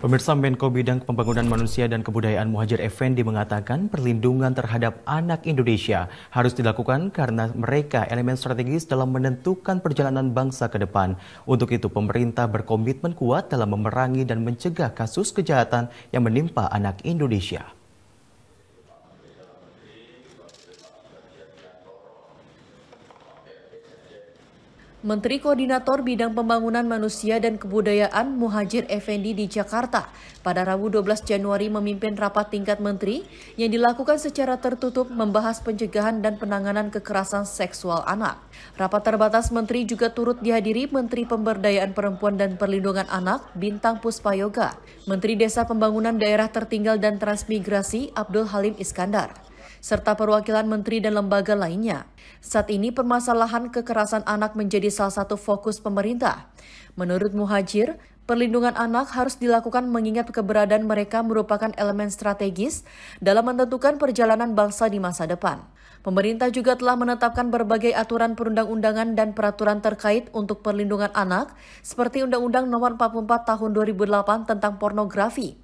Pemirsa Menko Bidang Pembangunan Manusia dan Kebudayaan Muhajir Effendi mengatakan perlindungan terhadap anak Indonesia harus dilakukan karena mereka elemen strategis dalam menentukan perjalanan bangsa ke depan. Untuk itu pemerintah berkomitmen kuat dalam memerangi dan mencegah kasus kejahatan yang menimpa anak Indonesia. Menteri Koordinator Bidang Pembangunan Manusia dan Kebudayaan Muhajir Effendi di Jakarta pada Rabu 12 Januari memimpin rapat tingkat menteri yang dilakukan secara tertutup membahas pencegahan dan penanganan kekerasan seksual anak. Rapat terbatas menteri juga turut dihadiri Menteri Pemberdayaan Perempuan dan Perlindungan Anak Bintang Puspayoga, Menteri Desa Pembangunan Daerah Tertinggal dan Transmigrasi Abdul Halim Iskandar, serta perwakilan menteri dan lembaga lainnya. Saat ini permasalahan kekerasan anak menjadi salah satu fokus pemerintah. Menurut Muhajir, Perlindungan anak harus dilakukan mengingat keberadaan mereka merupakan elemen strategis dalam menentukan perjalanan bangsa di masa depan. Pemerintah juga telah menetapkan berbagai aturan perundang-undangan dan peraturan terkait untuk perlindungan anak, seperti Undang-Undang Nomor 44 Tahun 2008 tentang pornografi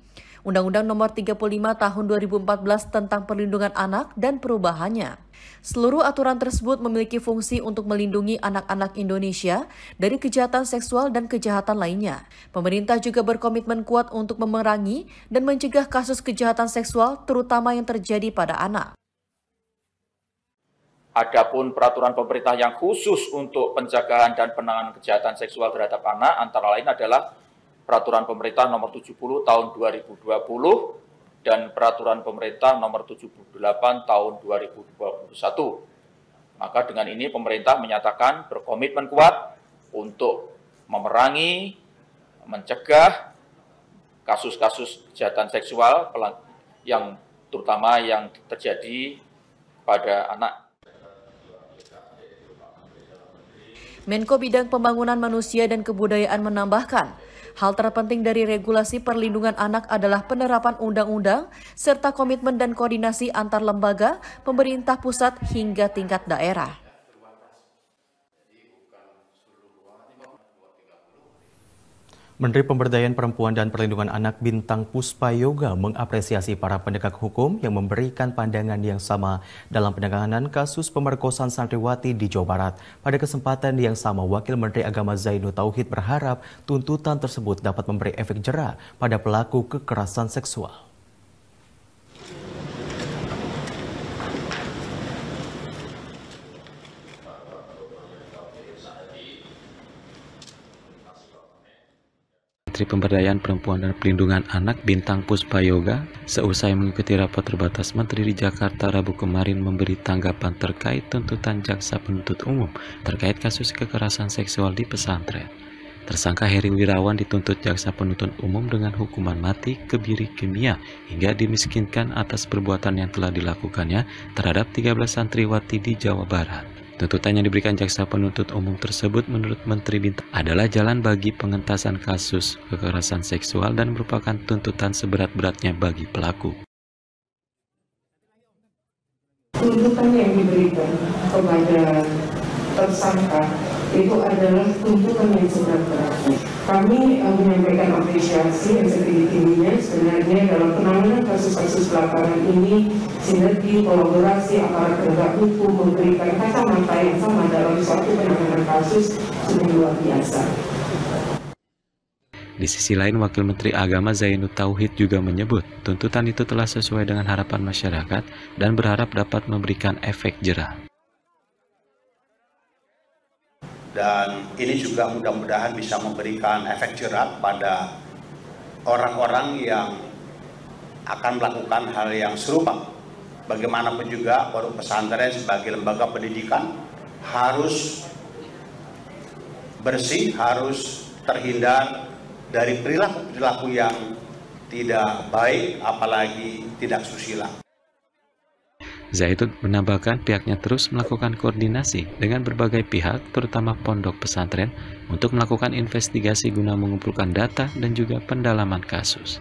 Undang-Undang Nomor 35 Tahun 2014 tentang Perlindungan Anak dan perubahannya. Seluruh aturan tersebut memiliki fungsi untuk melindungi anak-anak Indonesia dari kejahatan seksual dan kejahatan lainnya. Pemerintah juga berkomitmen kuat untuk memerangi dan mencegah kasus kejahatan seksual terutama yang terjadi pada anak. Adapun peraturan pemerintah yang khusus untuk penjagaan dan penanganan kejahatan seksual terhadap anak antara lain adalah Peraturan Pemerintah Nomor 70 Tahun 2020 dan Peraturan Pemerintah Nomor 78 Tahun 2021. Maka dengan ini pemerintah menyatakan berkomitmen kuat untuk memerangi, mencegah kasus-kasus kejahatan seksual yang terutama yang terjadi pada anak Menko Bidang Pembangunan Manusia dan Kebudayaan menambahkan, Hal terpenting dari regulasi perlindungan anak adalah penerapan undang-undang serta komitmen dan koordinasi antar lembaga, pemerintah pusat hingga tingkat daerah. Menteri Pemberdayaan Perempuan dan Perlindungan Anak Bintang Puspa Yoga mengapresiasi para penegak hukum yang memberikan pandangan yang sama dalam penanganan kasus pemerkosaan santriwati di Jawa Barat. Pada kesempatan yang sama, Wakil Menteri Agama Zainul Tauhid berharap tuntutan tersebut dapat memberi efek jerah pada pelaku kekerasan seksual. Menteri Pemberdayaan Perempuan dan Pelindungan Anak Bintang Puspa Yoga seusai mengikuti rapat terbatas Menteri di Jakarta Rabu kemarin memberi tanggapan terkait tuntutan jaksa penuntut umum terkait kasus kekerasan seksual di pesantren. Tersangka Heri Wirawan dituntut jaksa penuntut umum dengan hukuman mati kebiri kimia hingga dimiskinkan atas perbuatan yang telah dilakukannya terhadap 13 santriwati di Jawa Barat. Tuntutan yang diberikan jaksa penuntut umum tersebut menurut Menteri Bintang adalah jalan bagi pengentasan kasus kekerasan seksual dan merupakan tuntutan seberat-beratnya bagi pelaku. Tuntutan yang diberikan kepada tersangka itu adalah tuntutan yang sangat berat. Kami uh, menyampaikan apresiasi yang setinggi tingginya sebenarnya dalam penanganan kasus-kasus pelaporan ini sinergi kolaborasi aparat penegak hukum memberikan kacamata yang sama dalam suatu penanganan kasus sudah luar biasa. Di sisi lain, Wakil Menteri Agama Zainud Tauhid juga menyebut tuntutan itu telah sesuai dengan harapan masyarakat dan berharap dapat memberikan efek jerah dan ini juga mudah-mudahan bisa memberikan efek jerak pada orang-orang yang akan melakukan hal yang serupa. Bagaimanapun juga Pondok Pesantren sebagai lembaga pendidikan harus bersih, harus terhindar dari perilaku-perilaku yang tidak baik apalagi tidak susila. Zaitun menambahkan pihaknya terus melakukan koordinasi dengan berbagai pihak terutama pondok pesantren untuk melakukan investigasi guna mengumpulkan data dan juga pendalaman kasus.